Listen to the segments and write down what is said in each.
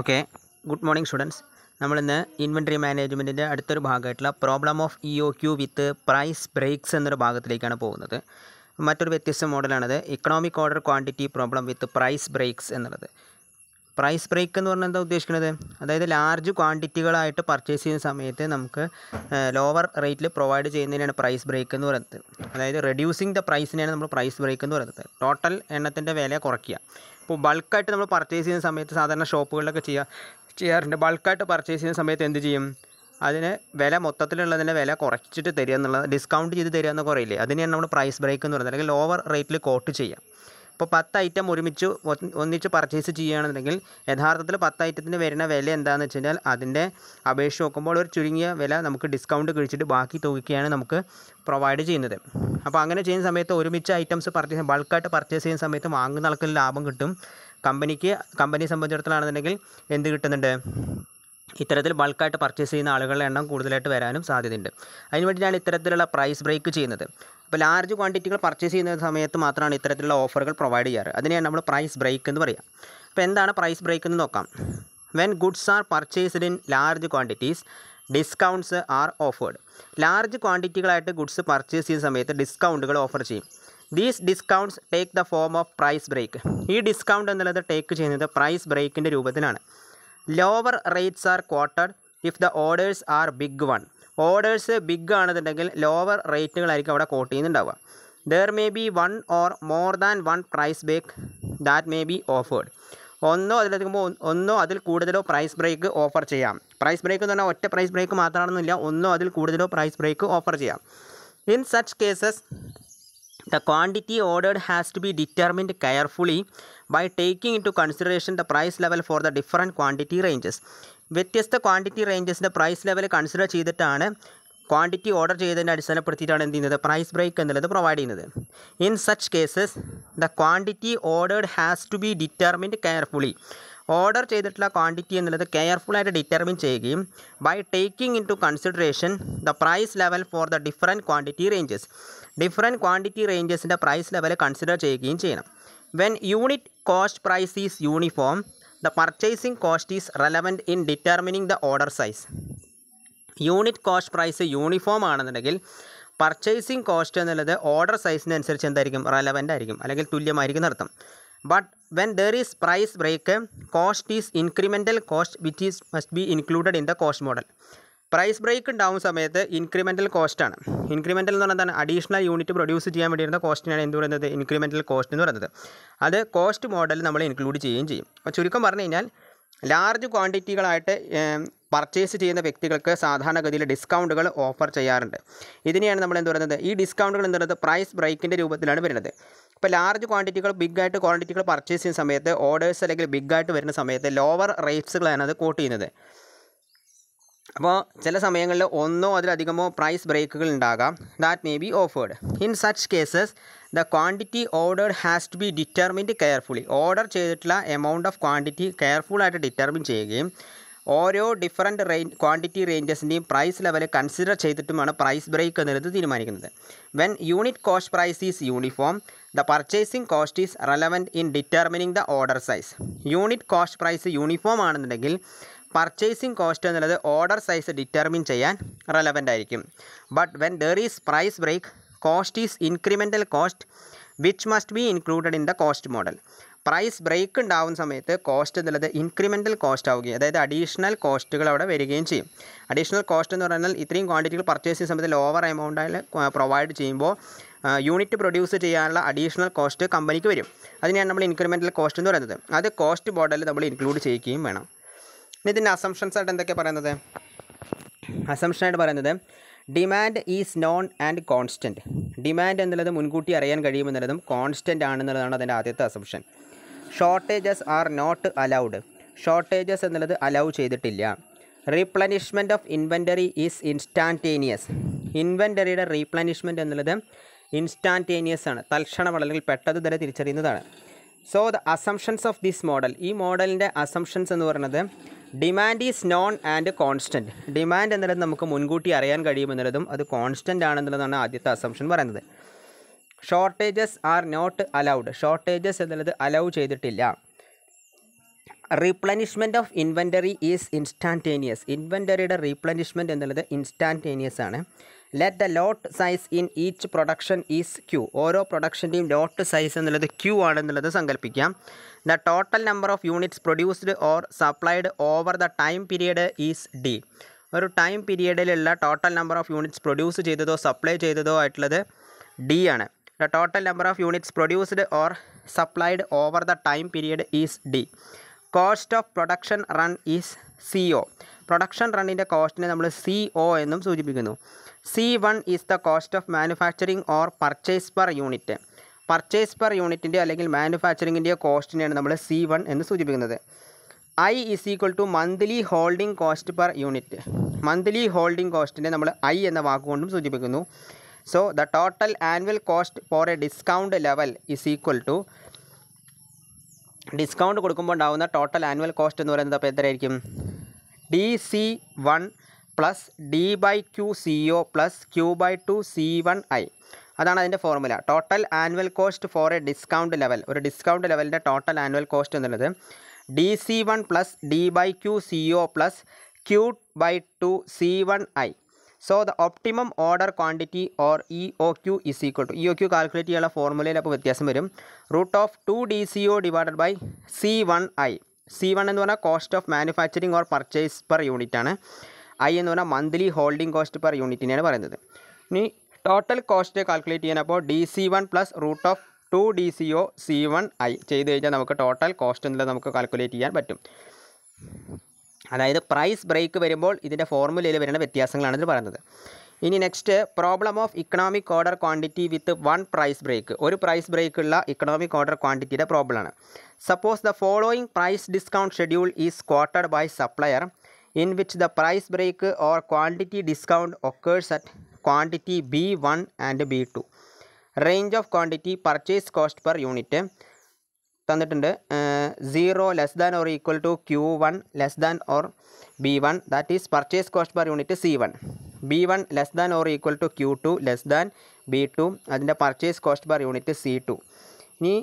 Okay good morning students നമ്മളിന്ന് inventory മാനേജ്മെൻറ്റിൻ്റെ അടുത്തൊരു ഭാഗമായിട്ടുള്ള problem of E O Q with price breaks എന്നൊരു ഭാഗത്തിലേക്കാണ് പോകുന്നത് മറ്റൊരു വ്യത്യസ്ത മോഡലാണത് economic order quantity problem with price breaks എന്നുള്ളത് പ്രൈസ് ബ്രേക്ക് എന്ന് പറഞ്ഞാൽ എന്താ ഉദ്ദേശിക്കുന്നത് അതായത് ലാർജ് ക്വാണ്ടിറ്റികളായിട്ട് പർച്ചേസ് ചെയ്യുന്ന സമയത്ത് നമുക്ക് ലോവർ റേറ്റിൽ പ്രൊവൈഡ് ചെയ്യുന്നതിനാണ് പ്രൈസ് ബ്രേക്ക് എന്ന് പറയുന്നത് അതായത് റെഡ്യൂസിങ് ദ പ്രൈസിനെയാണ് നമ്മൾ പ്രൈസ് ബ്രേക്ക് എന്ന് പറയുന്നത് ടോട്ടൽ എണ്ണത്തിൻ്റെ വില കുറയ്ക്കുക ഇപ്പോൾ ബൾക്കായിട്ട് നമ്മൾ പർച്ചേസ് ചെയ്യുന്ന സമയത്ത് സാധാരണ ഷോപ്പുകളിലൊക്കെ ചെയ്യുക ചെയ്യാറുണ്ട് ബൾക്കായിട്ട് പർച്ചേസ് ചെയ്യുന്ന സമയത്ത് എന്ത് ചെയ്യും അതിന് വില മൊത്തത്തിലുള്ളതിൻ്റെ വില കുറച്ചിട്ട് തരിക എന്നുള്ളത് ഡിസ്കൗണ്ട് ചെയ്ത് തരിക എന്നൊക്കെ പറയില്ലേ അതിനെയാണ് നമ്മൾ പ്രൈസ് ബ്രേക്ക് എന്ന് പറയുന്നത് അല്ലെങ്കിൽ ലോവർ റേറ്റിൽ കോട്ട് ചെയ്യാം അപ്പോൾ പത്ത് ഐറ്റം ഒരുമിച്ച് ഒന്നിച്ച് പർച്ചേസ് ചെയ്യുകയാണെന്നുണ്ടെങ്കിൽ യഥാർത്ഥത്തിൽ പത്ത് ഐറ്റത്തിന് വരുന്ന വില എന്താണെന്ന് വെച്ച് കഴിഞ്ഞാൽ അതിൻ്റെ അപേക്ഷ നോക്കുമ്പോൾ ഒരു ചുരുങ്ങിയ വില നമുക്ക് ഡിസ്കൗണ്ട് കഴിച്ചിട്ട് ബാക്കി തുകയാണ് നമുക്ക് പ്രൊവൈഡ് ചെയ്യുന്നത് അപ്പോൾ അങ്ങനെ ചെയ്യുന്ന സമയത്ത് ഒരുമിച്ച് ഐറ്റംസ് പർച്ചേസ് ബൾക്കായിട്ട് പർച്ചേസ് ചെയ്യുന്ന സമയത്ത് വാങ്ങുന്ന ആൾക്കൊരു ലാഭം കിട്ടും കമ്പനിക്ക് കമ്പനിയെ സംബന്ധിച്ചിടത്തോളാണെന്നുണ്ടെങ്കിൽ എന്ത് കിട്ടുന്നുണ്ട് ഇത്തരത്തിൽ ബൾക്കായിട്ട് പർച്ചേസ് ചെയ്യുന്ന ആളുകളുടെ എണ്ണം കൂടുതലായിട്ട് വരാനും സാധ്യതയുണ്ട് അതിനുവേണ്ടി ഞാൻ ഇത്തരത്തിലുള്ള പ്രൈസ് ബ്രേക്ക് ചെയ്യുന്നത് അപ്പോൾ ലാർജ് ക്വാണ്ടിറ്റികൾ പർച്ചേസ് ചെയ്യുന്ന സമയത്ത് മാത്രമാണ് ഇത്തരത്തിലുള്ള ഓഫറുകൾ പ്രൊവൈഡ് ചെയ്യാറ് അതിനെയാണ് നമ്മൾ പ്രൈസ് ബ്രേക്ക് എന്ന് പറയുക അപ്പോൾ എന്താണ് പ്രൈസ് ബ്രേക്ക് എന്ന് നോക്കാം when goods are purchased in large quantities discounts are offered large ക്വാണ്ടിറ്റികളായിട്ട് ഗുഡ്സ് പർച്ചേസ് ചെയ്യുന്ന സമയത്ത് ഡിസ്കൗണ്ടുകൾ ഓഫർ ചെയ്യും these discounts take the form of price break ഈ ഡിസ്കൗണ്ട് എന്നുള്ളത് ടേക്ക് ചെയ്യുന്നത് പ്രൈസ് ബ്രേക്കിൻ്റെ രൂപത്തിലാണ് lower rates are quoted if the orders are big one orders big ആണെന്നുണ്ടെങ്കിൽ ലോവർ റേറ്റുകളായിരിക്കും അവിടെ കോട്ട് ചെയ്യുന്നുണ്ടാവുക there may be one or more than one price break that may be offered ഒന്നോ അതിലെത്തുമ്പോൾ ഒന്നോ അതിൽ കൂടുതലോ പ്രൈസ് ബ്രേക്ക് ഓഫർ ചെയ്യാം പ്രൈസ് ബ്രേക്ക് എന്ന് പറഞ്ഞാൽ ഒറ്റ പ്രൈസ് ബ്രേക്ക് മാത്രമാണെന്നില്ല ഒന്നോ അതിൽ കൂടുതലോ പ്രൈസ് ബ്രേക്ക് ഓഫർ ചെയ്യാം in such cases the quantity ordered has to be determined carefully by taking into consideration the price level for the different quantity ranges വ്യത്യസ്ത quantity റേഞ്ചസിൻ്റെ പ്രൈസ് ലെവൽ കൺസിഡർ ചെയ്തിട്ടാണ് quantity order ചെയ്തതിൻ്റെ അടിസ്ഥാനപ്പെടുത്തിയിട്ടാണ് എന്ത് ചെയ്യുന്നത് price break എന്നുള്ളത് provide ചെയ്യുന്നത് in such cases the quantity ordered has to be determined carefully order ചെയ്തിട്ടുള്ള ക്വാണ്ടിറ്റി എന്നുള്ളത് കെയർഫുള്ളായിട്ട് ഡിറ്റർമിൻ ചെയ്യുകയും by taking into consideration the price level for the different quantity ranges different quantity റേഞ്ചസിൻ്റെ price level consider ചെയ്യുകയും ചെയ്യണം when unit cost price is uniform the purchasing cost is relevant in determining the order size unit cost price uniform ആണെന്നുണ്ടെങ്കിൽ purchasing cost എന്നുള്ളത് order സൈസിനനുസരിച്ച് എന്തായിരിക്കും relevant ആയിരിക്കും അല്ലെങ്കിൽ തുല്യമായിരിക്കും നടത്തും but when there is price break cost is incremental cost which is must be included in the cost model price break ഉണ്ടാവും സമയത്ത് ഇൻക്രിമെൻറ്റൽ കോസ്റ്റാണ് ഇൻക്രിമെൻറ്റൽ എന്ന് പറഞ്ഞാൽ എന്താണ് അഡീഷണൽ യൂണിറ്റ് പ്രൊഡ്യൂസ് ചെയ്യാൻ വേണ്ടി വരുന്ന കോസ്റ്റിനാണ് എന്ത് പറയുന്നത് ഇൻക്രിമെൻറ്റൽ കോസ്റ്റ് എന്ന് പറയുന്നത് അത് കോസ്റ്റ് മോഡൽ നമ്മൾ ഇൻക്ലൂഡ് ചെയ്യുകയും ചെയ്യും അപ്പോൾ ചുരുക്കം പറഞ്ഞു കഴിഞ്ഞാൽ ലാർജ് ക്വാണ്ടിറ്റികളായിട്ട് പർച്ചേസ് ചെയ്യുന്ന വ്യക്തികൾക്ക് സാധാരണഗതിയിൽ ഡിസ്കൗണ്ടുകൾ ഓഫർ ചെയ്യാറുണ്ട് ഇതിനെയാണ് നമ്മൾ എന്ത് പറയുന്നത് ഈ ഡിസ്കൗണ്ടുകൾ എന്ത് പറയുന്നത് പ്രൈസ് ബ്രേക്കിൻ്റെ രൂപത്തിലാണ് വരുന്നത് ഇപ്പോൾ ലാർജ് ക്വാണ്ടിറ്റികൾ ബിഗ് ആയിട്ട് ക്വാണ്ടിറ്റികൾ പർച്ചേസ് ചെയ്യുന്ന സമയത്ത് ഓർഡേഴ്സ് അല്ലെങ്കിൽ ബിഗ് ആയിട്ട് വരുന്ന സമയത്ത് ലോവർ റേറ്റ്സുകളാണ് അത് കോട്ട് ചെയ്യുന്നത് അപ്പോൾ ചില സമയങ്ങളിൽ ഒന്നോ അതിലധികമോ പ്രൈസ് ബ്രേക്കുകൾ ഉണ്ടാകാം that may be offered in such cases the quantity ordered has to be determined carefully order ചെയ്തിട്ടുള്ള എമൗണ്ട് ഓഫ് ക്വാണ്ടിറ്റി കെയർഫുള്ളായിട്ട് ഡിറ്റർമിൻ ചെയ്യുകയും ഓരോ ഡിഫറൻറ്റ് റേ ക്വാണ്ടിറ്റി റേഞ്ചസിൻ്റെയും പ്രൈസ് ലെവൽ കൺസിഡർ ചെയ്തിട്ടുമാണ് പ്രൈസ് ബ്രേക്ക് എന്നുള്ളത് തീരുമാനിക്കുന്നത് when unit cost price is uniform the purchasing cost is relevant in determining the order size unit cost price uniform ആണെന്നുണ്ടെങ്കിൽ purchasing cost എന്നുള്ളത് ഓർഡർ സൈസ് ഡിറ്റർമിൻ ചെയ്യാൻ relevant ആയിരിക്കും but when there is price break cost is incremental cost which must be included in the cost model price break ഉണ്ടാവുന്ന സമയത്ത് cost എന്നുള്ളത് incremental cost ആവുകയും അതായത് additional കോസ്റ്റുകൾ അവിടെ വരികയും ചെയ്യും അഡീഷണൽ കോസ്റ്റ് എന്ന് പറഞ്ഞാൽ ഇത്രയും ക്വാണ്ടിറ്റികൾ പർച്ചേസ് ചെയ്യുന്ന സമയത്ത് ലോവർ എമൗണ്ടിൽ പ്രൊവൈഡ് ചെയ്യുമ്പോൾ യൂണിറ്റ് പ്രൊഡ്യൂസ് ചെയ്യാനുള്ള അഡീഷണൽ കോസ്റ്റ് കമ്പനിക്ക് വരും അതിനെയാണ് നമ്മൾ ഇൻക്രിമെൻ്റൽ കോസ്റ്റ് എന്ന് പറയുന്നത് അത് കോസ്റ്റ് മോഡലിൽ നമ്മൾ ഇൻക്ലൂഡ് ചെയ്യുകയും വേണം ഇതിൻ്റെ അസംഷൻസ് ആയിട്ട് എന്തൊക്കെ പറയുന്നത് അസംഷനായിട്ട് പറയുന്നത് demand is known and constant demand എന്നുള്ളത് മുൻകൂട്ടി അറിയാൻ കഴിയുമെന്നുള്ളതും കോൺസ്റ്റൻ്റ് ആണെന്നുള്ളതാണ് അതിൻ്റെ ആദ്യത്തെ assumption shortages are not allowed shortages എന്നുള്ളത് അലൗ ചെയ്തിട്ടില്ല replenishment of inventory is instantaneous ഇൻവെൻ്ററിയുടെ റീപ്ലനിഷ്മെൻറ്റ് എന്നുള്ളത് ഇൻസ്റ്റാൻറ്റേനിയസ് ആണ് തൽക്ഷണം അല്ലെങ്കിൽ പെട്ടത് തന്നെ തിരിച്ചറിയുന്നതാണ് so the assumptions of this model ഈ മോഡലിൻ്റെ അസംഷൻസ് എന്ന് പറയുന്നത് demand is known and constant demand എന്നുള്ളത് നമുക്ക് മുൻകൂട്ടി അറിയാൻ കഴിയുമെന്നുള്ളതും അത് കോൺസ്റ്റൻ്റ് ആണെന്നുള്ളതാണ് ആദ്യത്തെ അസംഷൻ പറയുന്നത് shortages are not allowed shortages എന്നുള്ളത് അലൗ ചെയ്തിട്ടില്ല replenishment of inventory is instantaneous ഇൻവെൻ്ററിയുടെ റീപ്ലനിഷ്മെൻറ്റ് എന്നുള്ളത് ഇൻസ്റ്റാൻറ്റേനിയസ് ആണ് let the lot size in each production is Q ഓരോ പ്രൊഡക്ഷൻ്റെയും ലോട്ട് സൈസ് എന്നുള്ളത് ക്യൂ ആണെന്നുള്ളത് സങ്കല്പിക്കാം the total number of units produced or supplied over the time period is D ഒരു time പീരീഡിലുള്ള total number of units produce ചെയ്തതോ supply ചെയ്തതോ ആയിട്ടുള്ളത് ഡി ആണ് the total number of units produced or supplied over the time period is D cost of production run is C O production റണ്ണിൻ്റെ കോസ്റ്റിനെ നമ്മൾ C O എന്നും സൂചിപ്പിക്കുന്നു C one is the cost of manufacturing or purchase per unit purchase per യൂണിറ്റിൻ്റെ അല്ലെങ്കിൽ മാനുഫാക്ചറിങ്ങിൻ്റെയോ കോസ്റ്റിനെയാണ് നമ്മൾ സി വൺ എന്ന് സൂചിപ്പിക്കുന്നത് I is equal to monthly holding cost per unit monthly holding കോസ്റ്റിനെ നമ്മൾ ഐ എന്ന വാക്കുകൊണ്ടും സൂചിപ്പിക്കുന്നു so the total annual cost for a discount level is equal to discount കൊടുക്കുമ്പോൾ ഉണ്ടാകുന്ന ടോട്ടൽ ആനുവൽ കോസ്റ്റ് എന്ന് പറയുന്നത് അപ്പോൾ എത്രയായിരിക്കും D C one plus D by Q C O plus Q by two C one I അതാണ് അതിൻ്റെ formula total annual cost for a discount level ഒരു discount ലെവലിൻ്റെ ടോട്ടൽ ആനുവൽ കോസ്റ്റ് എന്നുള്ളത് D C one plus D by Q C O plus Q by two C one I so the optimum order quantity or E O Q is equal to E O Q calculate ചെയ്യാനുള്ള ഫോർമുലയിൽ അപ്പോൾ വ്യത്യാസം വരും root of two D C O divided by C one I C one എന്ന് പറഞ്ഞാൽ cost of manufacturing or purchase per unit ആണ് I എന്ന് പറഞ്ഞാൽ മന്ത്ലി ഹോൾഡിംഗ് കോസ്റ്റ് പെർ യൂണിറ്റിനെയാണ് പറയുന്നത് ഇനി ടോട്ടൽ കോസ്റ്റ് കാൽക്കുലേറ്റ് ചെയ്യാൻ അപ്പോൾ D C one plus root of two D C O C one I ചെയ്ത് കഴിഞ്ഞാൽ നമുക്ക് ടോട്ടൽ കോസ്റ്റ് എന്നുള്ളത് നമുക്ക് കാൽക്കുലേറ്റ് ചെയ്യാൻ പറ്റും അതായത് പ്രൈസ് ബ്രേക്ക് വരുമ്പോൾ ഇതിൻ്റെ ഫോർമുലയിൽ വരുന്ന വ്യത്യാസങ്ങളാണ് ഇതിൽ പറയുന്നത് ഇനി next problem of economic order quantity with one price break ഒരു പ്രൈസ് ബ്രേക്ക് ഉള്ള ഇക്കണോമിക് ഓർഡർ ക്വാണ്ടിറ്റിയുടെ പ്രോബ്ലമാണ് suppose the following price discount schedule is quoted by supplier in which the price break or quantity discount occurs at quantity B one and B two range of quantity purchase cost per unit തന്നിട്ടുണ്ട് zero less than or equal to Q one less than or B one that is purchase cost per unit C one B one less than or equal to Q two less than B two അതിൻ്റെ purchase cost per unit C two ഇനി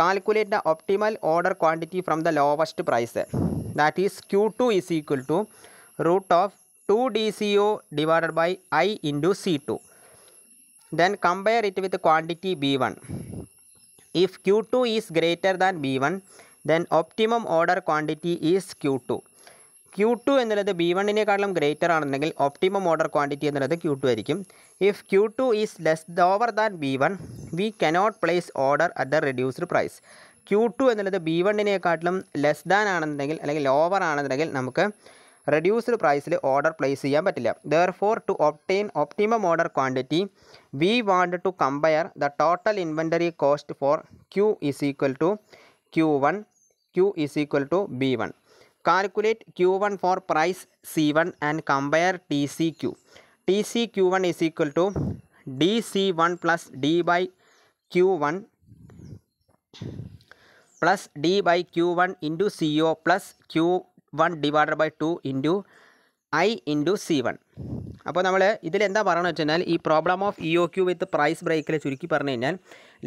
calculate the optimal order quantity from the lowest price that is Q two is equal to root of two D C O divided by I into C two then compare it with quantity B one If Q2 is greater than B1, then optimum order quantity is Q2. Q two എന്നുള്ളത് B വണ്ണിനെക്കാളും greater ആണെന്നുണ്ടെങ്കിൽ optimum order quantity എന്നുള്ളത് Q two ആയിരിക്കും if Q two is less over than B one we cannot place order at the reduced price Q two എന്നുള്ളത് B വണ്ണിനെക്കാട്ടിലും less than ആണെന്നുണ്ടെങ്കിൽ അല്ലെങ്കിൽ lower ആണെന്നുണ്ടെങ്കിൽ നമുക്ക് reduced price order price place therefore to obtain optimum order quantity we want to compare the total inventory cost for q is equal to q1 q is equal to b1 calculate q1 for price c1 and compare tcq tcq1 is equal to dc1 plus d by q1 plus d by q1 into co plus q one divide by two into I into C one അപ്പോൾ നമ്മൾ ഇതിലെന്താ പറയുന്നത് വെച്ച് കഴിഞ്ഞാൽ ഈ problem of E O Q with price ബ്രേക്കിൽ ചുരുക്കി പറഞ്ഞു കഴിഞ്ഞാൽ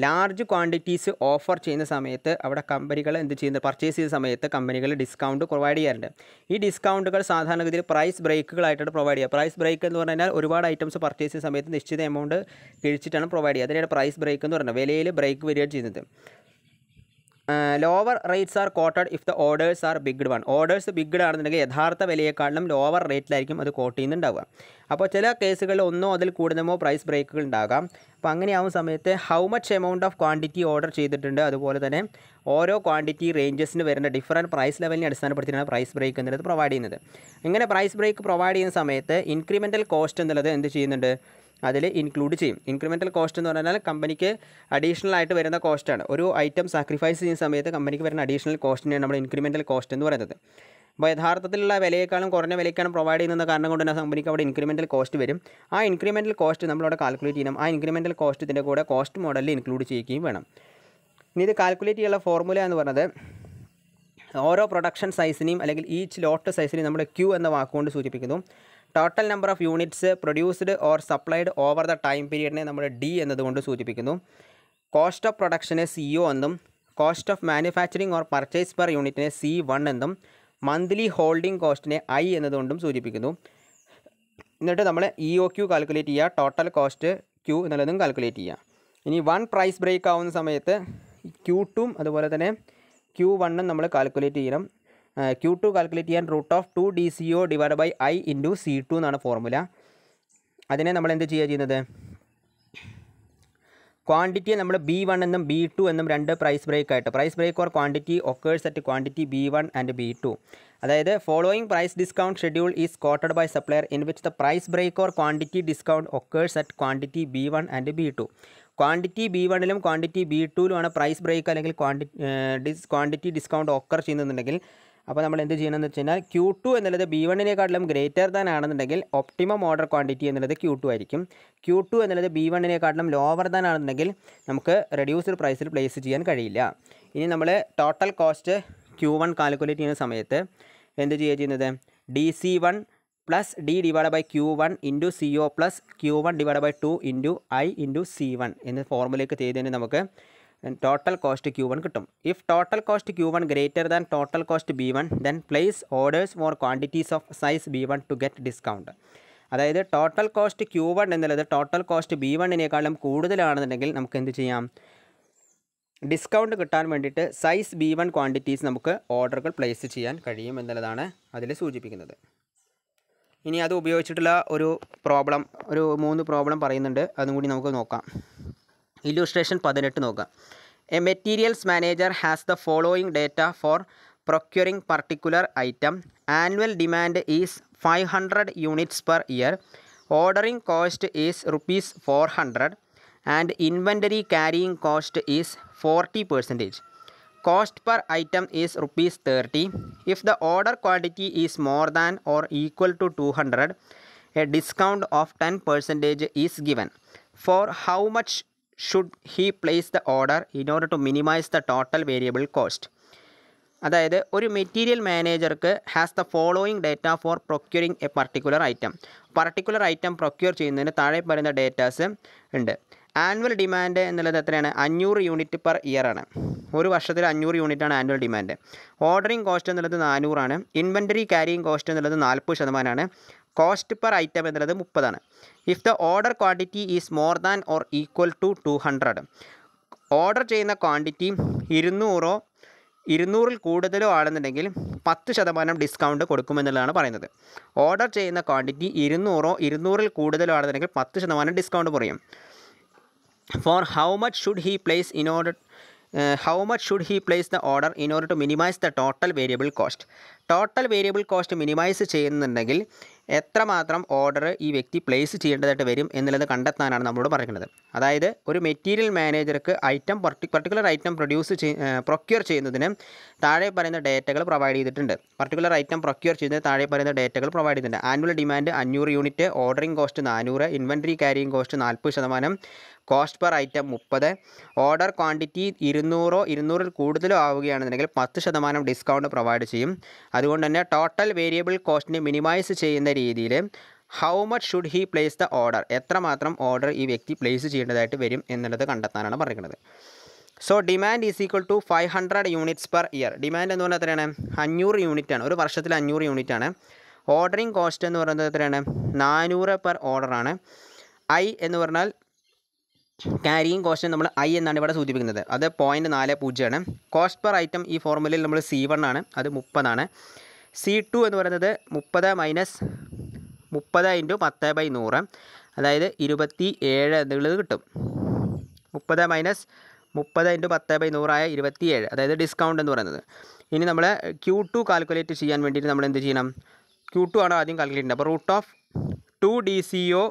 ലാർജ് ക്വാണ്ടിറ്റീസ് ഓഫർ ചെയ്യുന്ന സമയത്ത് അവിടെ കമ്പനികൾ എന്ത് ചെയ്യുന്നത് പർച്ചേസ് ചെയ്യുന്ന സമയത്ത് കമ്പനികൾ ഡിസ്കൗണ്ട് പ്രൊവൈഡ് ചെയ്യാറുണ്ട് ഈ ഡിസ്കൗണ്ടുകൾ സാധാരണഗതിയിൽ പ്രൈസ് ബ്രേക്കുകളായിട്ടാണ് പ്രൊവൈഡ് ചെയ്യുക പ്രൈസ് ബ്രേക്ക് എന്ന് പറഞ്ഞാൽ ഒരുപാട് ഐറ്റംസ് പർച്ചേസ് ചെയ്യുന്ന സമയത്ത് നിശ്ചിത എമൗണ്ട് കിഴിച്ചിട്ടാണ് പ്രൊവൈഡ് ചെയ്യുക അതിനാണ് പ്രൈസ് ബ്രേക്ക് എന്ന് പറയുന്നത് വിലയിൽ ബ്രേക്ക് വരികയാണ് ചെയ്യുന്നത് lower rates are quoted if the orders are big one orders big ആണെന്നുണ്ടെങ്കിൽ യഥാർത്ഥ വിലയെക്കാളും ലോവർ റേറ്റിലായിരിക്കും അത് കോട്ട് ചെയ്യുന്നുണ്ടാവുക അപ്പോൾ ചില കേസുകളിൽ ഒന്നോ അതിൽ കൂടുതലോ പ്രൈസ് ബ്രേക്കുകൾ ഉണ്ടാകാം അപ്പോൾ അങ്ങനെയാവും സമയത്ത് how much amount of quantity order ചെയ്തിട്ടുണ്ട് അതുപോലെ തന്നെ ഓരോ ക്വാണ്ടിറ്റി റേഞ്ചസിന് വരുന്ന ഡിഫറൻറ്റ് പ്രൈസ് ലെവലിനെ അടിസ്ഥാനപ്പെടുത്തിയാണ് പ്രൈസ് ബ്രേക്ക് എന്നുള്ളത് പ്രൊവൈഡ് ചെയ്യുന്നത് ഇങ്ങനെ പ്രൈസ് ബ്രേക്ക് പ്രൊവൈഡ് ചെയ്യുന്ന സമയത്ത് ഇൻക്രിമെൻറ്റൽ കോസ്റ്റ് എന്നുള്ളത് എന്ത് ചെയ്യുന്നുണ്ട് അതിൽ ഇൻക്ലൂഡ് ചെയ്യും ഇൻക്രിമെൻറ്റൽ കോസ്റ്റ് എന്ന് പറഞ്ഞാൽ കമ്പനിക്ക് അഡീഷണൽ ആയിട്ട് വരുന്ന കോസ്റ്റാണ് ഒരു ഐറ്റം സാക്രിഫൈസ് ചെയ്യുന്ന സമയത്ത് കമ്പനിക്ക് വരുന്ന അഡീഷണൽ കോസ്റ്റിനെയാണ് നമ്മൾ ഇൻക്രിമെൻറ്റൽ കോസ്റ്റ് എന്ന് പറയുന്നത് അപ്പോൾ യഥാർത്ഥത്തിലുള്ള വിലയേക്കാളും കുറഞ്ഞ വിലയ്ക്കാണ് പ്രൊവൈഡ് ചെയ്യുന്ന കാരണം കൊണ്ട് തന്നെ കമ്പനിക്ക് അവിടെ ഇൻക്രിമെൻറ്റൽ കോസ്റ്റ് വരും ആ ഇൻക്രിമെൻറ്റൽ കോസ്റ്റ് നമ്മളവിടെ കാൽക്കുലേറ്റ് ചെയ്യണം ആ ഇൻക്രിമെൻറ്റൽ കോസ്റ്റിൻ്റെ കൂടെ കോസ്റ്റ് മോഡലിൽ ഇൻക്ലൂഡ് ചെയ്യുകയും വേണം ഇനി ഇത് കാൽക്കുലേറ്റ് ചെയ്യാനുള്ള ഫോർമുല എന്ന് പറഞ്ഞത് ഓരോ പ്രൊഡക്ഷൻ സൈസിനെയും അല്ലെങ്കിൽ ഈച്ച് ലോട്ട് സൈസിനെയും നമ്മൾ ക്യൂ എന്ന വാക്കുകൊണ്ട് സൂചിപ്പിക്കുന്നു total number of units produced or supplied over the time പീരീഡിനെ നമ്മൾ ഡി എന്നതുകൊണ്ട് സൂചിപ്പിക്കുന്നു കോസ്റ്റ് ഓഫ് പ്രൊഡക്ഷനെ സി ഒ എന്നും cost of manufacturing or purchase per യൂണിറ്റിനെ സി വൺ എന്നും മന്ത്ലി ഹോൾഡിംഗ് കോസ്റ്റിനെ ഐ എന്നതുകൊണ്ടും സൂചിപ്പിക്കുന്നു എന്നിട്ട് നമ്മൾ ഇ ഒ ക്യൂ കാൽക്കുലേറ്റ് ചെയ്യുക ടോട്ടൽ കോസ്റ്റ് ക്യു എന്നുള്ളതും കാൽക്കുലേറ്റ് ചെയ്യുക ഇനി വൺ പ്രൈസ് ബ്രേക്ക് ആവുന്ന സമയത്ത് ക്യൂ ടും അതുപോലെ തന്നെ ക്യൂ വണ്ണും നമ്മൾ കാൽക്കുലേറ്റ് ചെയ്യണം ക്യൂ ടു കാൽക്കുലേറ്റ് ചെയ്യാൻ root of two D C O divide by I into C two എന്നാണ് ഫോർമുല അതിനെ നമ്മൾ എന്ത് ചെയ്യുക ചെയ്യുന്നത് ക്വാണ്ടിറ്റിയെ നമ്മൾ ബി വൺ എന്നും ബി ടു എന്നും രണ്ട് പ്രൈസ് ബ്രേക്ക് ആയിട്ട് price break or quantity occurs at quantity B one and B two അതായത് following price discount schedule is quoted by supplier in which the price break or quantity discount occurs at quantity B one and B two quantity B വണ്ണിലും quantity B ടുവിലുമാണ് price break അല്ലെങ്കിൽ ക്വാണ്ടി ഡിസ് quantity discount occur ചെയ്യുന്നുണ്ടെങ്കിൽ അപ്പോൾ നമ്മൾ എന്ത് ചെയ്യണമെന്ന് വെച്ച് കഴിഞ്ഞാൽ ക്യൂ ടു എന്നുള്ളത് ബി വണ്ണിനെക്കാട്ടിലും ഗ്രേറ്റർ ദാൻ ആണെന്നുണ്ടെങ്കിൽ ഒപ്റ്റിമം ഓർഡർ ക്വാണ്ടിറ്റി എന്നുള്ളത് ക്യൂ ടു ആയിരിക്കും ക്യൂ ടു എന്നുള്ളത് ബി വണ്ണിനെക്കാട്ടിലും ലോവർ ദാൻ ആണെന്നുണ്ടെങ്കിൽ നമുക്ക് റെഡ്യൂസ്ഡ് പ്രൈസിൽ പ്ലേസ് ചെയ്യാൻ കഴിയില്ല ഇനി നമ്മൾ total cost Q one calculate ചെയ്യുന്ന സമയത്ത് എന്ത് ചെയ്യുക ചെയ്യുന്നത് D C one plus D divide by Q one into C O plus Q one divide by two into I into C one എന്ന ഫോർമുലയൊക്കെ ചെയ്തതിന് നമുക്ക് ടോട്ടൽ കോസ്റ്റ് ക്യൂ വൺ കിട്ടും if total cost Q one greater than total cost B one then place orders for quantities of size B one to get discount അതായത് total cost Q one എന്നുള്ളത് total cost B വണ്ണിനേക്കാളും കൂടുതലാണെന്നുണ്ടെങ്കിൽ നമുക്ക് എന്ത് ചെയ്യാം discount കിട്ടാൻ വേണ്ടിയിട്ട് size B one quantities നമുക്ക് ഓർഡറുകൾ പ്ലേസ് ചെയ്യാൻ കഴിയും എന്നുള്ളതാണ് അതിൽ സൂചിപ്പിക്കുന്നത് ഇനി അത് ഉപയോഗിച്ചിട്ടുള്ള ഒരു പ്രോബ്ലം ഒരു മൂന്ന് പ്രോബ്ലം പറയുന്നുണ്ട് അതും കൂടി നമുക്ക് നോക്കാം ഇല്യൂസ്ട്രേഷൻ പതിനെട്ട് നോക്കുക a materials manager has the following data for procuring particular item annual demand is five hundred units per year ordering cost is rupees four hundred and inventory carrying cost is forty percentage cost per item is rupees thirty if the order quantity is more than or equal to two hundred a discount of ten percentage is given for how much should he place the order in order to minimize the total variable cost അതായത് ഒരു material മാനേജർക്ക് has the following data for procuring a particular item particular item procure ചെയ്യുന്നതിന് താഴെ പറയുന്ന datas ഉണ്ട് annual demand എന്നുള്ളത് എത്രയാണ് അഞ്ഞൂറ് യൂണിറ്റ് പെർ ഇയർ ആണ് ഒരു വർഷത്തിൽ അഞ്ഞൂറ് യൂണിറ്റാണ് ആനുവൽ ഡിമാൻഡ് ഓർഡറിങ് കോസ്റ്റ് എന്നുള്ളത് നാനൂറാണ് ഇൻവെൻ്ററി ക്യാരിയിങ് കോസ്റ്റ് എന്നുള്ളത് നാൽപ്പത് ശതമാനമാണ് കോസ്റ്റ് പെർ ഐറ്റം എന്നുള്ളത് മുപ്പതാണ് if the order quantity is more than or equal to two hundred order ചെയ്യുന്ന ക്വാണ്ടിറ്റി ഇരുന്നൂറോ ഇരുന്നൂറിൽ കൂടുതലോ ആണെന്നുണ്ടെങ്കിൽ പത്ത് ശതമാനം ഡിസ്കൗണ്ട് കൊടുക്കുമെന്നുള്ളതാണ് പറയുന്നത് ഓർഡർ ചെയ്യുന്ന ക്വാണ്ടിറ്റി ഇരുന്നൂറോ ഇരുന്നൂറിൽ കൂടുതലോ ആണെന്നുണ്ടെങ്കിൽ പത്ത് ശതമാനം ഡിസ്കൗണ്ട് പറയും for how much should he place in order how much should he place the order in order to minimize the total variable cost total variable cost minimize ചെയ്യുന്നുണ്ടെങ്കിൽ എത്രമാത്രം ഓർഡർ ഈ വ്യക്തി പ്ലേസ് ചെയ്യേണ്ടതായിട്ട് വരും എന്നുള്ളത് കണ്ടെത്താനാണ് നമ്മളോട് പറയുന്നത് അതായത് ഒരു മെറ്റീരിയൽ മാനേജർക്ക് item particular item produce procure ചെയ്യുന്നതിന് താഴെ പറയുന്ന ഡേറ്റകൾ പ്രൊവൈഡ് ചെയ്തിട്ടുണ്ട് പർട്ടിക്കുലർ ഐറ്റം പ്രൊക്യൂർ ചെയ്യുന്നതിന് താഴെ പറയുന്ന ഡേറ്റകൾ പ്രൊവൈഡ് ചെയ്തിട്ടുണ്ട് ആനുവൽ ഡിമാൻഡ് അഞ്ഞൂറ് യൂണിറ്റ് ഓർഡറിംഗ് കോസ്റ്റ് നാനൂറ് ഇൻവെൻറ്ററി ക്യാരിയിങ് കോസ്റ്റ് നാൽപ്പത് ശതമാനം കോസ്റ്റ് പെർ ഐറ്റം മുപ്പത് ഓർഡർ ക്വാണ്ടിറ്റി ഇരുന്നൂറോ ഇരുന്നൂറിൽ കൂടുതലോ ആവുകയാണെന്നുണ്ടെങ്കിൽ പത്ത് ശതമാനം ഡിസ്കൗണ്ട് പ്രൊവൈഡ് ചെയ്യും അതുകൊണ്ട് തന്നെ ടോട്ടൽ വേരിയബിൾ കോസ്റ്റിനെ മിനിമൈസ് ചെയ്യുന്ന രീതിയിൽ how much should he place the order എത്രമാത്രം ഓർഡർ ഈ വ്യക്തി പ്ലേസ് ചെയ്യേണ്ടതായിട്ട് വരും എന്നുള്ളത് കണ്ടെത്താനാണ് പറയുന്നത് so demand is equal to five hundred units per year demand എന്ന് പറഞ്ഞാൽ എത്രയാണ് അഞ്ഞൂറ് യൂണിറ്റ് ആണ് ഒരു വർഷത്തിൽ അഞ്ഞൂറ് യൂണിറ്റ് ആണ് ഓർഡറിങ് കോസ്റ്റ് എന്ന് പറയുന്നത് എത്രയാണ് നാനൂറ് പെർ ഓർഡറാണ് ഐ എന്ന് പറഞ്ഞാൽ ക്യാരിയിങ് കോസ്റ്റ് നമ്മൾ ഐ എന്നാണ് ഇവിടെ സൂചിപ്പിക്കുന്നത് അത് പോയിൻറ്റ് നാല് പൂജ്യമാണ് കോസ്റ്റ് പെർ ഐറ്റം ഈ ഫോർമുലയിൽ നമ്മൾ സി വൺ ആണ് അത് മുപ്പതാണ് സി ടു എന്ന് പറയുന്നത് മുപ്പത് മൈനസ് മുപ്പത് ഇൻറ്റു പത്ത് ബൈ നൂറ് അതായത് ഇരുപത്തി ഏഴ് എന്നുള്ളത് കിട്ടും മുപ്പത് മൈനസ് മുപ്പത് ഇൻറ്റു പത്ത് ബൈ നൂറായ ഇരുപത്തി ഏഴ് അതായത് ഡിസ്കൗണ്ട് എന്ന് പറയുന്നത് ഇനി നമ്മൾ ക്യൂ ടു കാൽക്കുലേറ്റ് ചെയ്യാൻ വേണ്ടിയിട്ട് നമ്മൾ എന്ത് ചെയ്യണം ക്യൂ ടു ആണ് ആദ്യം കാൽക്കുലേറ്റ് അപ്പോൾ root of two D C O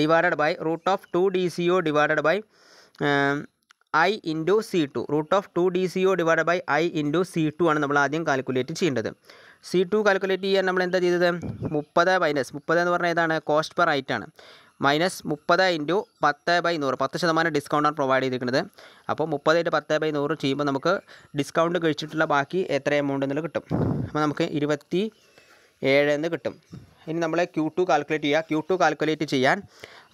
divided by root of two D C O divided by I into C two root of two D C O divide by I into C two ആണ് നമ്മൾ ആദ്യം calculate ചെയ്യേണ്ടത് C to calculate ചെയ്യാൻ നമ്മൾ എന്താ ചെയ്തത് മുപ്പത് minus മുപ്പത് എന്ന് പറഞ്ഞാൽ ഏതാണ് കോസ്റ്റ് പെർ ഐറ്റ് ആണ് മൈനസ് മുപ്പത് ഇൻറ്റു പത്ത് ബൈ നൂറ് പത്ത് ശതമാനം ഡിസ്കൗണ്ടാണ് പ്രൊവൈഡ് ചെയ്തിരിക്കുന്നത് അപ്പോൾ മുപ്പത് ഇൻറ്റു പത്ത് ബൈ നൂറ് ചെയ്യുമ്പോൾ നമുക്ക് ഡിസ്കൗണ്ട് കഴിച്ചിട്ടുള്ള ബാക്കി എത്ര എമൗണ്ട് എന്നുള്ളത് കിട്ടും അപ്പോൾ നമുക്ക് ഇരുപത്തി ഏഴ് എന്ന് കിട്ടും ഇനി നമ്മൾ ക്യൂ ടു കാൽക്കുലേറ്റ് ചെയ്യുക ക്യൂ ടു കാൽക്കുലേറ്റ് ചെയ്യാൻ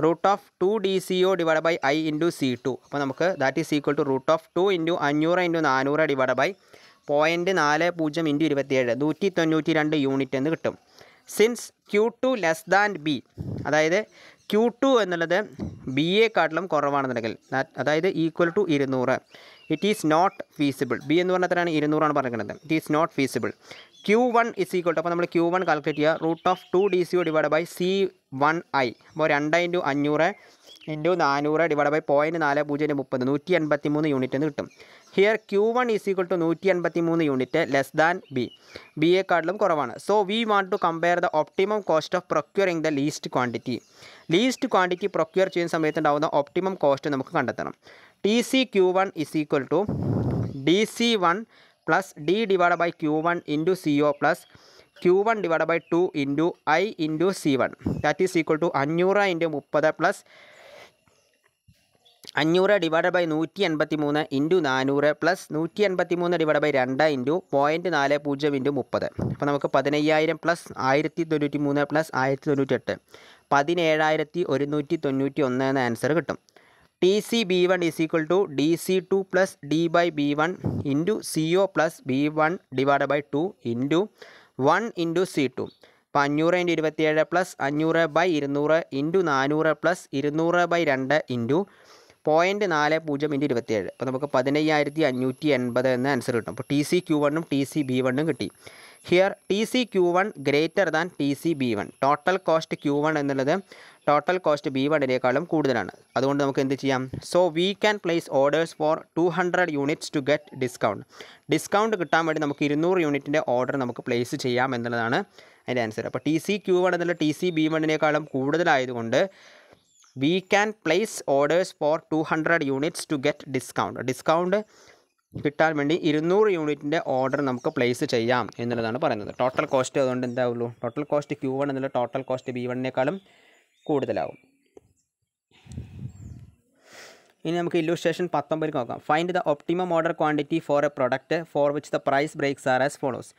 root of two D C O divide by I into C two അപ്പോൾ നമുക്ക് that is equal to root of two into അഞ്ഞൂറ് ഇൻറ്റു നാനൂറ് ഡിവൈഡ് ബൈ പോയിൻറ്റ് നാല് പൂജ്യം ഇൻറ്റു ഇരുപത്തിയേഴ് നൂറ്റി തൊണ്ണൂറ്റി രണ്ട് യൂണിറ്റ് എന്ന് കിട്ടും since Q two less than B അതായത് ക്യൂ ടു എന്നുള്ളത് ബി എക്കാട്ടിലും കുറവാണെന്നുണ്ടെങ്കിൽ അതായത് ഈക്വൽ ടു ഇരുന്നൂറ് it is not feasible B എന്ന് പറഞ്ഞാൽ എത്രയാണ് ഇരുന്നൂറാണ് പറഞ്ഞിരിക്കുന്നത് it is not feasible Q one is equal to അപ്പോൾ നമ്മൾ ക്യൂ വൺ കാൽക്കുലേറ്റ് ചെയ്യുക root of two D C divide by C one I അപ്പോൾ രണ്ട് ഇൻറ്റു അഞ്ഞൂറ് ഇൻറ്റു നാനൂറ് ഡിവൈഡ് ബൈ പോയിൻറ്റ് നാല് പൂജ്യം മുപ്പത് നൂറ്റി എൺപത്തി മൂന്ന് യൂണിറ്റ് എന്ന് കിട്ടും here Q one is equal to നൂറ്റി എൺപത്തി മൂന്ന് unit less than B B എക്കാട്ടിലും കുറവാണ് so we want to compare the optimum cost of procuring the least quantity least quantity procure ചെയ്യുന്ന സമയത്ത് ഉണ്ടാകുന്ന ഒപ്റ്റിമം കോസ്റ്റ് നമുക്ക് കണ്ടെത്തണം T C Q one is equal to D C one plus D divide by Q one into C O plus Q one divide by two into I into C one that is equal to അഞ്ഞൂറ് into മുപ്പത് plus അഞ്ഞൂറ് divide by നൂറ്റി എൺപത്തി മൂന്ന് into നാനൂറ് plus നൂറ്റി എൺപത്തി മൂന്ന് ഡിവൈഡ് ബൈ രണ്ട് ഇൻറ്റു പോയിൻറ്റ് നാല് പൂജ്യം ഇൻറ്റു മുപ്പത് അപ്പോൾ നമുക്ക് പതിനയ്യായിരം പ്ലസ് ആയിരത്തി തൊണ്ണൂറ്റി മൂന്ന് പ്ലസ് ആയിരത്തി തൊണ്ണൂറ്റി എട്ട് പതിനേഴായിരത്തി ഒരുന്നൂറ്റി തൊണ്ണൂറ്റി ഒന്ന് എന്ന ആൻസർ കിട്ടും T C B one is equal to D C two plus D by B one into C O plus B one divide by two into one into C two അപ്പോൾ അഞ്ഞൂറ് ഇൻറ്റു ഇരുപത്തിയേഴ് plus അഞ്ഞൂറ് by ഇരുന്നൂറ് into നാനൂറ് plus ഇരുന്നൂറ് by രണ്ട് into point നാല് പൂജ്യം ഇൻറ്റ് ഇരുപത്തിയേഴ് അപ്പോൾ നമുക്ക് പതിനയ്യായിരത്തി അഞ്ഞൂറ്റി എൺപത് എന്ന ആൻസർ കിട്ടും അപ്പോൾ ടി സി ക്യൂ വണ്ണും ടി സി ബി വണ്ണും കിട്ടി here T C Q one greater than T C B one total cost Q one എന്നുള്ളത് ടോട്ടൽ കോസ്റ്റ് ബി വണ്ണിനേക്കാളും കൂടുതലാണ് അതുകൊണ്ട് നമുക്ക് എന്ത് ചെയ്യാം so we can place orders for two hundred units to get discount discount കിട്ടാൻ വേണ്ടി നമുക്ക് ഇരുന്നൂറ് യൂണിറ്റിൻ്റെ ഓർഡർ നമുക്ക് പ്ലേസ് ചെയ്യാം എന്നുള്ളതാണ് അതിൻ്റെ ആൻസർ അപ്പോൾ ടി സി ക്യൂ വൺ എന്നുള്ള ടി സി ബി വണ്ണിനേക്കാളും കൂടുതലായതുകൊണ്ട് we can place orders for two hundred units to get discount discount കിട്ടാൻ വേണ്ടി ഇരുന്നൂറ് യൂണിറ്റിൻ്റെ ഓർഡർ നമുക്ക് പ്ലേസ് ചെയ്യാം എന്നുള്ളതാണ് പറയുന്നത് ടോട്ടൽ കോസ്റ്റ് അതുകൊണ്ട് എന്താവുള്ളൂ ടോട്ടൽ കോസ്റ്റ് ക്യൂ വൺ എന്നുള്ള ടോട്ടൽ കോസ്റ്റ് ബി വണ്ണിനേക്കാളും കൂടുതലാവും ഇനി നമുക്ക് ഇല്ലുസ്ട്രേഷൻ പത്തൊമ്പത് നോക്കാം find the optimum order quantity for a product for which the price breaks are as follows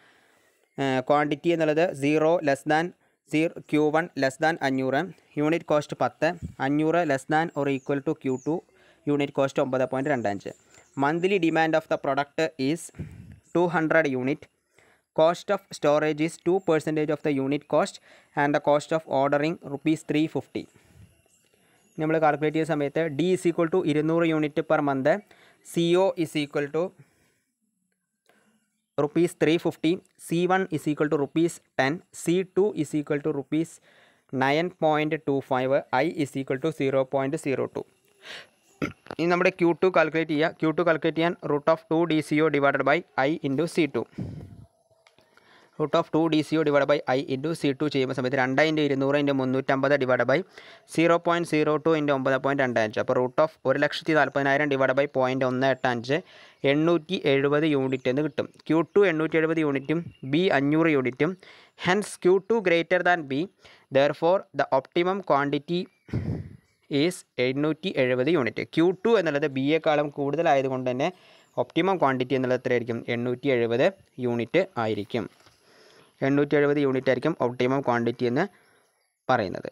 quantity എന്നുള്ളത് zero less than zero Q one less than അഞ്ഞൂറ് unit cost പത്ത് അഞ്ഞൂറ് less than or equal to Q two unit cost ഒമ്പത് point രണ്ടഞ്ച് monthly demand of the product is two hundred unit cost of storage is two percentage of the unit cost and the cost of ordering rupees three fifty നമ്മൾ calculate ചെയ്യുന്ന സമയത്ത് D is equal to ഇരുന്നൂറ് unit per month C O is equal to rupees three fifty C one is equal to rupees ten C two is equal to rupees nine point two five I is equal to zero point zero two ഇനി നമ്മുടെ Q two calculate ചെയ്യുക Q two calculate ചെയ്യാൻ root of two D C O divided by I into C two root of two D C O divide by I into C two ചെയ്യുന്ന സമയത്ത് രണ്ട് into ഇരുന്നൂറ് into മുന്നൂറ്റമ്പത് divide by zero point zero two into ഒമ്പത് point രണ്ട് അഞ്ച് അപ്പോൾ root of ഒരു ലക്ഷത്തി നാൽപ്പതിനായിരം ഡിവൈഡ് ബൈ പോയിൻറ്റ് ഒന്ന് എട്ട് അഞ്ച് എണ്ണൂറ്റി എഴുപത് യൂണിറ്റ് എന്ന് കിട്ടും ക്യൂ ടു എണ്ണൂറ്റി എഴുപത് യൂണിറ്റും ബി അഞ്ഞൂറ് യൂണിറ്റും hence Q two greater than B therefore the optimum quantity is എണ്ണൂറ്റി എഴുപത് യൂണിറ്റ് ക്യൂ ടു എന്നുള്ളത് ബി യെക്കാളും കൂടുതലായതുകൊണ്ട് തന്നെ ഒപ്റ്റിമം ക്വാണ്ടിറ്റി എന്നുള്ളത് എത്രയായിരിക്കും എണ്ണൂറ്റി എഴുപത് യൂണിറ്റ് ആയിരിക്കും എണ്ണൂറ്റി എഴുപത് യൂണിറ്റ് ആയിരിക്കും ഒപ്റ്റിമം ക്വാണ്ടിറ്റി എന്ന് പറയുന്നത്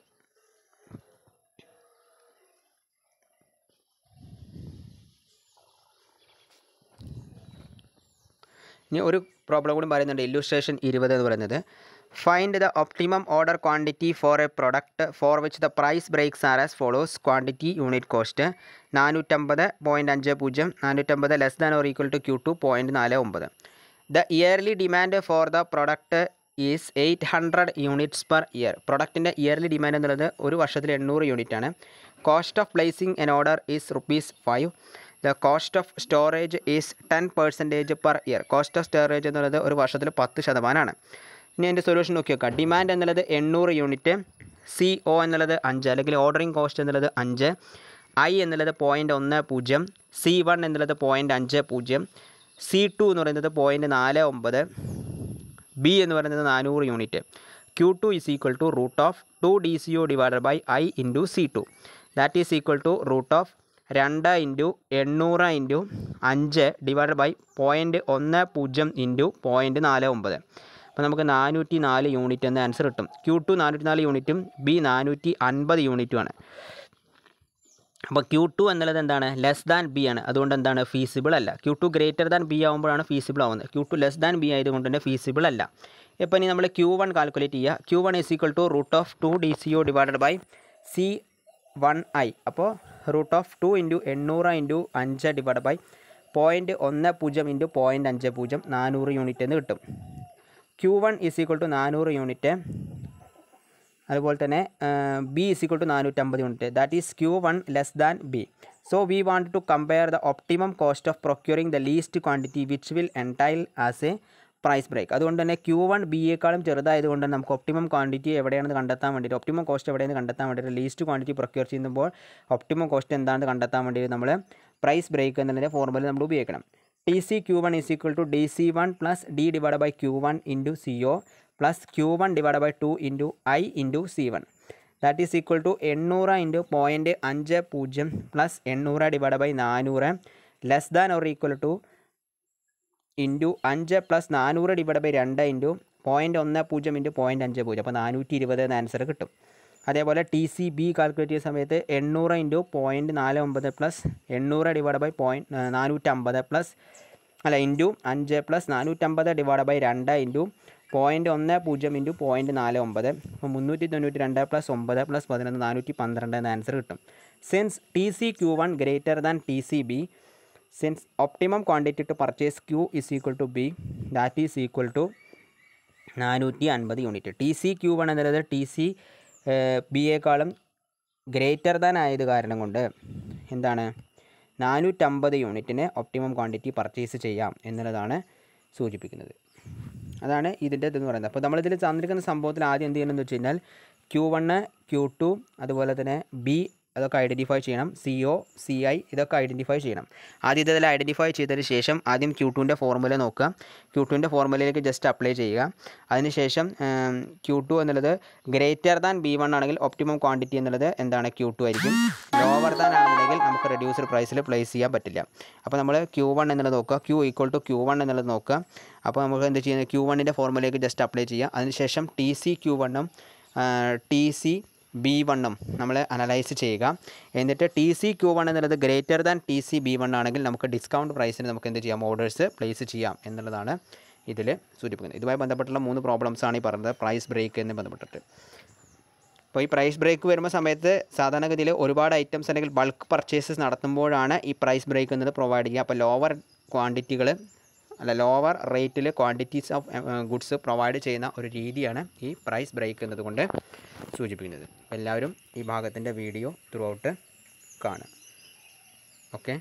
ഇനി ഒരു പ്രോബ്ലം കൂടി പറയുന്നുണ്ട് ഇല്ലുസ്ട്രേഷൻ ഇരുപത് എന്ന് പറയുന്നത് find the optimum order quantity for a product for which the price breaks are as follows quantity unit cost നാനൂറ്റമ്പത് പോയിൻറ്റ് അഞ്ച് പൂജ്യം നാനൂറ്റമ്പത് less than or equal to Q two point നാല് ഒമ്പത് the yearly demand for the product is eight hundred units per year പ്രൊഡക്റ്റിൻ്റെ yearly demand എന്നുള്ളത് ഒരു വർഷത്തിൽ എണ്ണൂറ് യൂണിറ്റ് ആണ് cost of placing an order is rupees five the cost of storage is ten percentage per year cost of storage എന്നുള്ളത് ഒരു വർഷത്തിൽ പത്ത് ശതമാനമാണ് ഇനി എൻ്റെ സൊല്യൂഷൻ നോക്കി നോക്കുക ഡിമാൻഡ് എന്നുള്ളത് എണ്ണൂറ് യൂണിറ്റ് സി ഒ എന്നുള്ളത് അഞ്ച് അല്ലെങ്കിൽ ഓർഡറിംഗ് കോസ്റ്റ് എന്നുള്ളത് അഞ്ച് ഐ എന്നുള്ളത് പോയിൻ്റ് ഒന്ന് പൂജ്യം സി വൺ എന്നുള്ളത് പോയിൻ്റ് അഞ്ച് പൂജ്യം സി ടു എന്ന് പറയുന്നത് പോയിൻ്റ് നാല് ഒമ്പത് ബി എന്ന് പറയുന്നത് നാനൂറ് unit Q two is equal to root of two D C O divided by I into C two that is equal to root of രണ്ട് ഇൻറ്റു എണ്ണൂറ് ഇൻറ്റു അഞ്ച് ഡിവൈഡഡ് ബൈ പോയിൻറ്റ് ഒന്ന് പൂജ്യം ഇൻറ്റു പോയിൻറ്റ് നാല് ഒമ്പത് അപ്പോൾ നമുക്ക് നാനൂറ്റി നാല് യൂണിറ്റ് എന്ന ആൻസർ കിട്ടും ക്യൂ ടു നാനൂറ്റി നാല് യൂണിറ്റും ബി നാനൂറ്റി അൻപത് യൂണിറ്റുമാണ് അപ്പോൾ ക്യൂ ടു എന്നുള്ളത് എന്താണ് ലെസ് ദാൻ ബി ആണ് അതുകൊണ്ട് എന്താണ് ഫീസിബിൾ അല്ല Q two greater than B ആകുമ്പോഴാണ് ഫീസിബിൾ ആവുന്നത് Q two less than B ആയതുകൊണ്ട് തന്നെ ഫീസിബിൾ അല്ല ഇപ്പോൾ ഇനി നമ്മൾ ക്യൂ വൺ കാൽക്കുലേറ്റ് ചെയ്യുക Q one is equal to root of two D C O divided by C one I അപ്പോൾ റൂട്ട് ഓഫ് ടു ഇൻറ്റു എണ്ണൂറ് ഇൻറ്റു അഞ്ച് ഡിവൈഡ് ബൈ പോയിൻറ്റ് ഒന്ന് പൂജ്യം ഇൻറ്റു പോയിൻറ്റ് അഞ്ച് പൂജ്യം നാനൂറ് യൂണിറ്റ് എന്ന് കിട്ടും Q one is equal to നാനൂറ് യൂണിറ്റ് അതുപോലെ തന്നെ ബി ഇസ് ഇക്വൾ ടു നാനൂറ്റമ്പത് unit that is Q one less than B so we want to compare the optimum cost of procuring the least quantity which will entail as a price break അതുകൊണ്ട് തന്നെ Q one ബിയേക്കാളും ചെറുതായതുകൊണ്ട് നമുക്ക് optimum quantity എവിടെയാണെന്ന് കണ്ടെത്താൻ വേണ്ടിയിട്ട് optimum cost എവിടെയെന്ന് കണ്ടെത്താൻ വേണ്ടിയിട്ട് least quantity procure ചെയ്യുമ്പോൾ ഒപ്റ്റിമം കോസ്റ്റ് എന്താണെന്ന് കണ്ടെത്താൻ വേണ്ടിയിട്ട് നമ്മൾ പ്രൈസ് ബ്രേക്ക് എന്നതിൻ്റെ ഫോർമുല നമ്മൾ ഉപയോഗിക്കണം T C Q one is equal to D C one plus D divide by Q one into C O plus Q one divide by two into I into C one that is equal to എണ്ണൂറ് into point അഞ്ച് പൂജ്യം plus എണ്ണൂറ് divide by നാനൂറ് less than or equal to into അഞ്ച് plus നാനൂറ് divide by രണ്ട് into point ഒന്ന് പൂജ്യം ഇൻറ്റു പോയിൻറ്റ് അഞ്ച് പൂജ്യം അപ്പോൾ നാനൂറ്റി ഇരുപത് എന്ന ആൻസർ കിട്ടും അതേപോലെ ടി സി ബി കാൽക്കുലേറ്റ് ചെയ്യുന്ന സമയത്ത് എണ്ണൂറ് ഇൻറ്റു പോയിൻറ്റ് നാല് ഒമ്പത് പ്ലസ് എണ്ണൂറ് ഡിവൈഡ് ബൈ പോയിൻറ്റ് നാനൂറ്റമ്പത് പ്ലസ് അല്ല ഇൻറ്റു അഞ്ച് പ്ലസ് നാനൂറ്റമ്പത് ഡിവൈഡ് ബൈ രണ്ട് ഇൻറ്റു പോയിൻറ്റ് ഒന്ന് പൂജ്യം ഇൻറ്റു പോയിൻറ്റ് നാല് ഒമ്പത് അപ്പോൾ മുന്നൂറ്റി തൊണ്ണൂറ്റി രണ്ട് പ്ലസ് ഒമ്പത് പ്ലസ് പതിനൊന്ന് നാനൂറ്റി പന്ത്രണ്ട് എന്ന ആൻസർ കിട്ടും since T C Q one greater than T C B since optimum quantity to purchase Q is equal to B that is equal to നാനൂറ്റി അൻപത് unit T C Q one എന്നുള്ളത് T C ബിയേക്കാളും greater than ആയത് കാരണം കൊണ്ട് എന്താണ് നാനൂറ്റമ്പത് യൂണിറ്റിന് ഒപ്റ്റിമം ക്വാണ്ടിറ്റി പർച്ചേസ് ചെയ്യാം എന്നുള്ളതാണ് സൂചിപ്പിക്കുന്നത് അതാണ് ഇതിൻ്റെ ഇതെന്ന് പറയുന്നത് അപ്പോൾ നമ്മളിതിൽ തന്നിരിക്കുന്ന സംഭവത്തിൽ ആദ്യം എന്ത് ചെയ്യണമെന്ന് വെച്ച് കഴിഞ്ഞാൽ ക്യൂ വണ് ക്യൂ ടു അതുപോലെ തന്നെ ബി അതൊക്കെ ഐഡൻറ്റിഫൈ ചെയ്യണം സി ഒ സി ഐ ഇതൊക്കെ ഐഡൻറ്റിഫൈ ചെയ്യണം ആദ്യം ഇതിൽ ഐഡൻറ്റിഫൈ ചെയ്തതിന് ശേഷം ആദ്യം ക്യൂ ടുവിൻ്റെ ഫോർമുല നോക്കുക ക്യൂ ടുവിൻ്റെ ഫോർമുലയിലേക്ക് ജസ്റ്റ് അപ്ലൈ ചെയ്യുക അതിനുശേഷം ക്യൂ ടു എന്നുള്ളത് ഗ്രേറ്റർ ദാൻ ബി വൺ ആണെങ്കിൽ ഒപ്റ്റിമം ക്വാണ്ടിറ്റി എന്നുള്ളത് എന്താണ് ക്യൂ ടു ആയിരിക്കും ലോവർ ദാൻ ആണെന്നുണ്ടെങ്കിൽ നമുക്ക് റെഡ്യൂസർ പ്രൈസിൽ പ്ലേസ് ചെയ്യാൻ പറ്റില്ല അപ്പോൾ നമ്മൾ ക്യൂ വൺ എന്നുള്ളത് നോക്കുക Q equal to Q one എന്നുള്ളത് നോക്കുക അപ്പോൾ നമുക്ക് എന്താ ചെയ്യുന്നത് ക്യൂ വണ്ണിൻ്റെ ഫോർമുലയിലേക്ക് ജസ്റ്റ് അപ്ലൈ ചെയ്യുക അതിനുശേഷം ടി സി ക്യൂ വണ്ണും ടി സി ബി വണ്ണും നമ്മൾ അനലൈസ് ചെയ്യുക എന്നിട്ട് ടി സി ക്യൂ വൺ എന്നുള്ളത് greater than T C B one ആണെങ്കിൽ നമുക്ക് ഡിസ്കൗണ്ട് പ്രൈസിന് നമുക്ക് എന്ത് ചെയ്യാം ഓർഡേഴ്സ് പ്ലേസ് ചെയ്യാം എന്നുള്ളതാണ് ഇതിൽ സൂചിപ്പിക്കുന്നത് ഇതുമായി ബന്ധപ്പെട്ടുള്ള മൂന്ന് പ്രോബ്ലംസാണ് ഈ പറഞ്ഞത് പ്രൈസ് ബ്രേക്ക് എന്ന് ബന്ധപ്പെട്ടിട്ട് അപ്പോൾ ഈ പ്രൈസ് ബ്രേക്ക് വരുന്ന സമയത്ത് സാധാരണഗതിയിൽ ഒരുപാട് ഐറ്റംസ് അല്ലെങ്കിൽ ബൾക്ക് പർച്ചേസസ് നടത്തുമ്പോഴാണ് ഈ പ്രൈസ് ബ്രേക്ക് എന്നത് പ്രൊവൈഡ് ചെയ്യുക അപ്പോൾ ലോവർ ക്വാണ്ടിറ്റികൾ അല്ല ലോവർ റേറ്റിൽ ക്വാണ്ടിറ്റീസ് ഓഫ് ഗുഡ്സ് പ്രൊവൈഡ് ചെയ്യുന്ന ഒരു രീതിയാണ് ഈ പ്രൈസ് ബ്രേക്ക് എന്നതുകൊണ്ട് സൂചിപ്പിക്കുന്നത് എല്ലാവരും ഈ ഭാഗത്തിൻ്റെ വീഡിയോ ത്രൂ ഔട്ട് കാണുക ഓക്കെ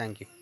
താങ്ക്